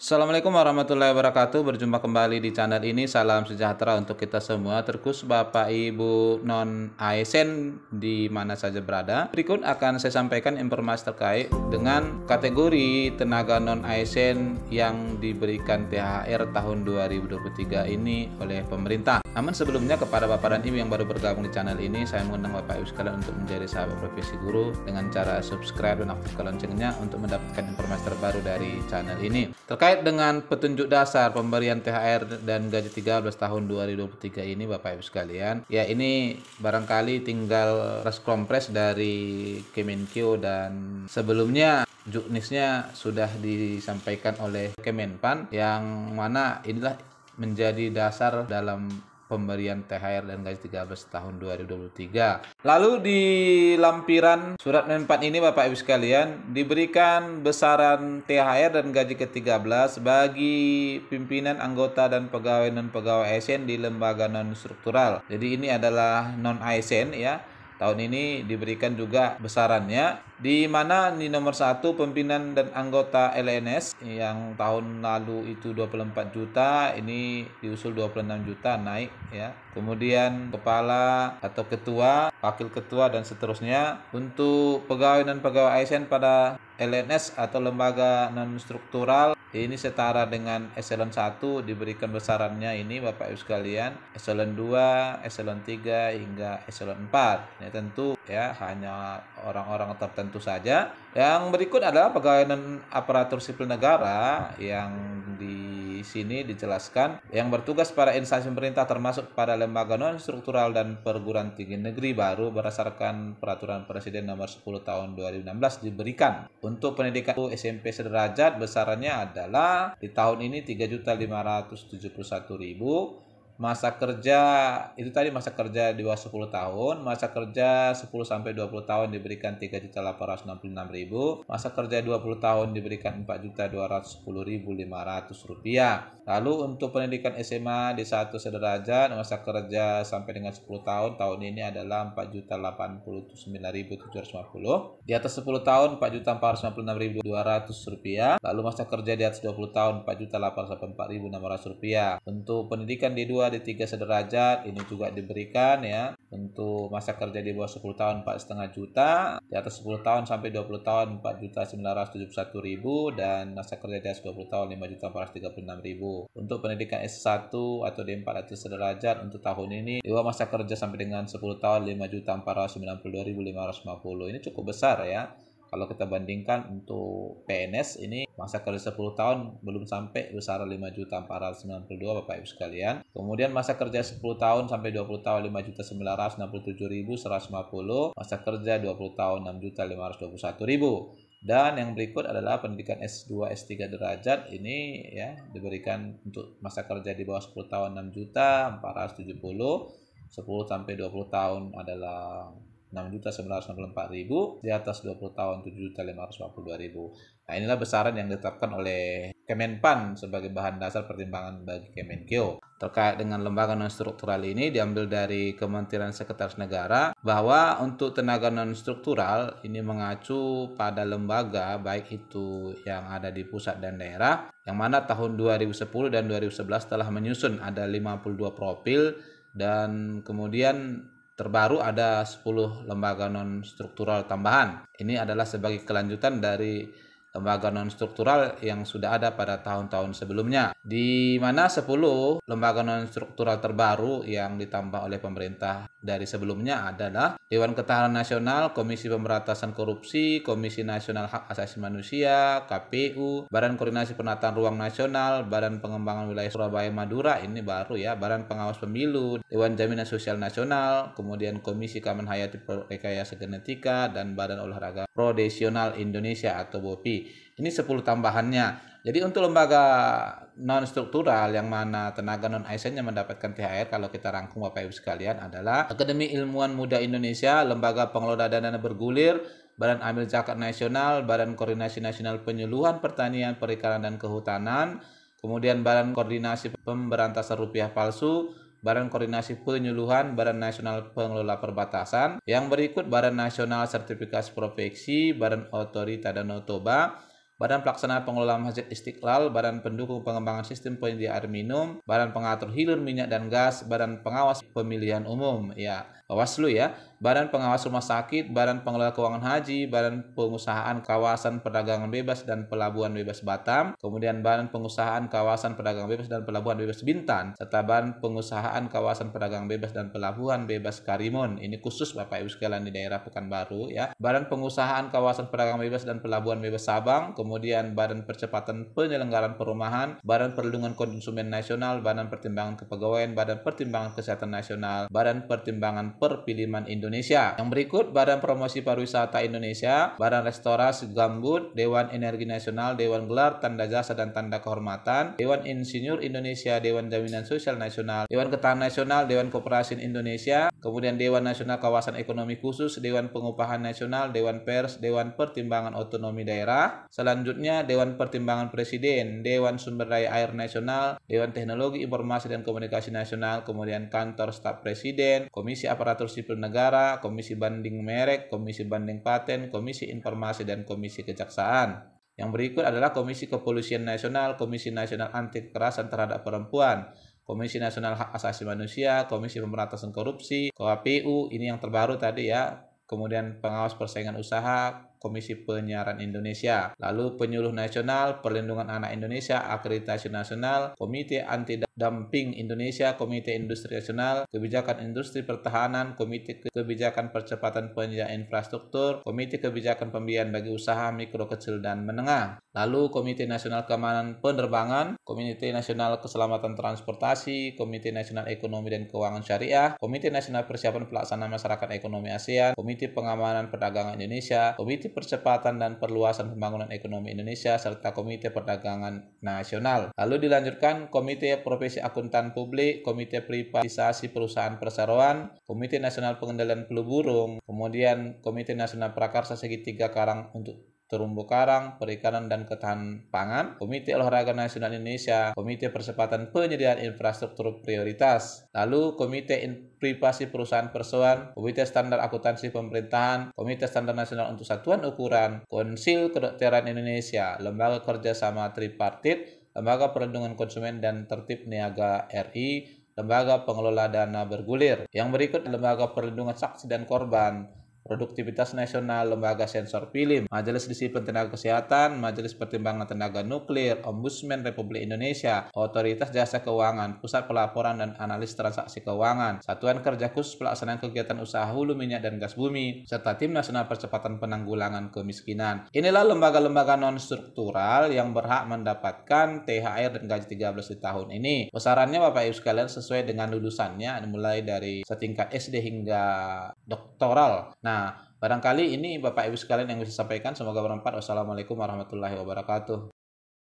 Assalamualaikum warahmatullahi wabarakatuh. Berjumpa kembali di channel ini. Salam sejahtera untuk kita semua. Terkhusus Bapak Ibu non ASN di mana saja berada. Berikut akan saya sampaikan informasi terkait dengan kategori tenaga non ASN yang diberikan THR tahun 2023 ini oleh pemerintah. Namun sebelumnya kepada Bapak dan Ibu yang baru bergabung di channel ini, saya mengundang Bapak Ibu sekalian untuk menjadi sahabat profesi guru dengan cara subscribe dan aktifkan loncengnya untuk mendapatkan informasi terbaru dari channel ini. Terkait dengan petunjuk dasar pemberian THR dan gaji 13 tahun 2023 ini Bapak Ibu sekalian, ya ini barangkali tinggal reskompres dari Kemenkeu dan sebelumnya juknisnya sudah disampaikan oleh Kemenpan yang mana inilah menjadi dasar dalam pemberian THR dan gaji 13 tahun 2023. Lalu di lampiran surat nomor 4 ini Bapak Ibu sekalian diberikan besaran THR dan gaji ke-13 bagi pimpinan anggota dan pegawai non pegawai ASN di lembaga non struktural. Jadi ini adalah non ASN ya. Tahun ini diberikan juga besarannya di mana di nomor satu pimpinan dan anggota LNS yang tahun lalu itu 24 juta ini diusul 26 juta naik ya kemudian kepala atau ketua wakil ketua dan seterusnya untuk pegawai dan pegawai ASN pada LNS atau lembaga non struktural ini setara dengan eselon 1 diberikan besarannya ini Bapak Ibu sekalian eselon 2, eselon 3 hingga eselon 4 ya nah, tentu ya hanya orang-orang tertentu tentu saja. Yang berikut adalah pegawai dan aparatur sipil negara yang di sini dijelaskan yang bertugas pada instansi pemerintah termasuk pada lembaga non struktural dan perguruan tinggi negeri baru berdasarkan peraturan presiden nomor 10 tahun 2016 diberikan untuk pendidikan SMP sederajat besarannya adalah di tahun ini 3.571.000 masa kerja itu tadi masa kerja di bawah 10 tahun, masa kerja 10 sampai 20 tahun diberikan 3.866.000, masa kerja 20 tahun diberikan 4.210.500 rupiah. Lalu untuk pendidikan SMA di satu sederajat masa kerja sampai dengan 10 tahun tahun ini adalah 4.089.750. Di atas 10 tahun 4.456.200 rupiah. Lalu masa kerja di atas 20 tahun 4.884.600 rupiah. Untuk pendidikan di dua di tiga sederajat ini juga diberikan ya untuk masa kerja di bawah 10 tahun 4,5 juta, di atas 10 tahun sampai 20 tahun 4 juta 971 ribu dan masa kerja di atas 20 tahun 5 juta 436 ribu. Untuk pendidikan S1 atau D4 atau sederajat untuk tahun ini di bawah masa kerja sampai dengan 10 tahun 5 juta 492 ribu 550. Ini cukup besar ya kalau kita bandingkan untuk PNS ini masa kerja 10 tahun belum sampai besar 5 juta 492 Bapak Ibu sekalian. Kemudian masa kerja 10 tahun sampai 20 tahun 5 juta 967.150, masa kerja 20 tahun 6 juta 521.000. Dan yang berikut adalah pendidikan S2, S3 derajat ini ya diberikan untuk masa kerja di bawah 10 tahun 6 juta 470, 10 sampai 20 tahun adalah 6.164.000 di atas 20 tahun 7.542.000. Nah, inilah besaran yang ditetapkan oleh Kemenpan sebagai bahan dasar pertimbangan bagi Kemenkeu. Terkait dengan lembaga non-struktural ini diambil dari Kementerian Sekretaris Negara bahwa untuk tenaga non-struktural ini mengacu pada lembaga baik itu yang ada di pusat dan daerah yang mana tahun 2010 dan 2011 telah menyusun ada 52 profil dan kemudian Terbaru ada 10 lembaga non struktural tambahan. Ini adalah sebagai kelanjutan dari lembaga non-struktural yang sudah ada pada tahun-tahun sebelumnya. Di mana 10 lembaga non-struktural terbaru yang ditambah oleh pemerintah dari sebelumnya adalah Dewan Ketahanan Nasional, Komisi Pemberantasan Korupsi, Komisi Nasional Hak Asasi Manusia, KPU, Badan Koordinasi Penataan Ruang Nasional, Badan Pengembangan Wilayah Surabaya Madura, ini baru ya, Badan Pengawas Pemilu, Dewan Jaminan Sosial Nasional, kemudian Komisi Kamen Hayati Rekayasa Genetika, dan Badan Olahraga Prodesional Indonesia atau BOPI. Ini 10 tambahannya. Jadi untuk lembaga non struktural yang mana tenaga non ASN yang mendapatkan THR kalau kita rangkum Bapak Ibu sekalian adalah Akademi Ilmuwan Muda Indonesia, Lembaga Pengelola Dana Bergulir, Badan Amil Zakat Nasional, Badan Koordinasi Nasional Penyuluhan Pertanian, Perikanan dan Kehutanan, kemudian Badan Koordinasi Pemberantasan Rupiah Palsu, Badan Koordinasi Penyuluhan Badan Nasional Pengelola Perbatasan. Yang berikut Badan Nasional Sertifikasi Profesi, Badan Otorita Danau Toba, Badan Pelaksana Pengelola Masjid Istiqlal, Badan Pendukung Pengembangan Sistem Penyediaan Minum, Badan Pengatur Hilir Minyak dan Gas, Badan Pengawas Pemilihan Umum, ya Bawaslu ya. Badan Pengawas Rumah Sakit, Badan Pengelola Keuangan Haji, Badan Pengusahaan Kawasan Perdagangan Bebas dan Pelabuhan Bebas Batam, kemudian Badan Pengusahaan Kawasan Perdagangan Bebas dan Pelabuhan Bebas Bintan, serta Badan Pengusahaan Kawasan Perdagangan Bebas dan Pelabuhan Bebas Karimun. Ini khusus Bapak Ibu sekalian di daerah Pekanbaru ya. Badan Pengusahaan Kawasan Perdagangan Bebas dan Pelabuhan Bebas Sabang, kemudian Badan Percepatan Penyelenggaraan Perumahan, Badan Perlindungan Konsumen Nasional, Badan Pertimbangan Kepegawaian, Badan Pertimbangan Kesehatan Nasional, Badan Pertimbangan Perpiliman Indonesia Indonesia. Yang berikut Badan Promosi Pariwisata Indonesia, Badan Restorasi Gambut, Dewan Energi Nasional, Dewan Gelar Tanda Jasa dan Tanda Kehormatan, Dewan Insinyur Indonesia, Dewan Jaminan Sosial Nasional, Dewan Ketahanan Nasional, Dewan Koperasi Indonesia, kemudian Dewan Nasional Kawasan Ekonomi Khusus, Dewan Pengupahan Nasional, Dewan Pers, Dewan Pertimbangan Otonomi Daerah, selanjutnya Dewan Pertimbangan Presiden, Dewan Sumber Daya Air Nasional, Dewan Teknologi Informasi dan Komunikasi Nasional, kemudian Kantor Staf Presiden, Komisi Aparatur Sipil Negara, negara, komisi banding merek, komisi banding paten, komisi informasi dan komisi kejaksaan. Yang berikut adalah Komisi Kepolisian Nasional, Komisi Nasional Anti Kekerasan Terhadap Perempuan, Komisi Nasional Hak Asasi Manusia, Komisi Pemberantasan Korupsi, KPU, ini yang terbaru tadi ya. Kemudian Pengawas Persaingan Usaha, Komisi Penyiaran Indonesia, lalu Penyuluh Nasional, Perlindungan Anak Indonesia, Akreditasi Nasional, Komite Anti Damping Indonesia, Komite Industri Nasional, Kebijakan Industri Pertahanan, Komite Kebijakan Percepatan Penyediaan Infrastruktur, Komite Kebijakan Pembiayaan bagi Usaha Mikro Kecil dan Menengah, lalu Komite Nasional Keamanan Penerbangan, Komite Nasional Keselamatan Transportasi, Komite Nasional Ekonomi dan Keuangan Syariah, Komite Nasional Persiapan Pelaksanaan Masyarakat Ekonomi ASEAN, Komite Pengamanan Perdagangan Indonesia, Komite Percepatan dan Perluasan Pembangunan Ekonomi Indonesia, serta Komite Perdagangan Nasional. Lalu dilanjutkan Komite Profesi Akuntan Publik, Komite Privatisasi Perusahaan Perseroan, Komite Nasional Pengendalian Pelu Burung, kemudian Komite Nasional Prakarsa Segitiga Karang untuk terumbu karang, perikanan dan ketahanan pangan, Komite Olahraga Nasional Indonesia, Komite Persepatan Penyediaan Infrastruktur Prioritas, lalu Komite In Privasi Perusahaan Persoan, Komite Standar Akuntansi Pemerintahan, Komite Standar Nasional untuk Satuan Ukuran, Konsil Kedokteran Indonesia, Lembaga Kerjasama Tripartit, Lembaga Perlindungan Konsumen dan Tertib Niaga RI, Lembaga Pengelola Dana Bergulir. Yang berikut Lembaga Perlindungan Saksi dan Korban Produktivitas Nasional Lembaga Sensor Film, Majelis Disiplin Tenaga Kesehatan, Majelis Pertimbangan Tenaga Nuklir, Ombudsman Republik Indonesia, Otoritas Jasa Keuangan, Pusat Pelaporan dan Analis Transaksi Keuangan, Satuan Kerja Khusus Pelaksanaan Kegiatan Usaha Hulu Minyak dan Gas Bumi, serta Tim Nasional Percepatan Penanggulangan Kemiskinan. Inilah lembaga-lembaga non-struktural yang berhak mendapatkan THR dan gaji 13 di tahun ini. Besarannya Bapak Ibu sekalian sesuai dengan lulusannya mulai dari setingkat SD hingga doktoral. Nah, Nah, barangkali ini Bapak Ibu sekalian yang bisa sampaikan. Semoga bermanfaat. Wassalamualaikum warahmatullahi wabarakatuh.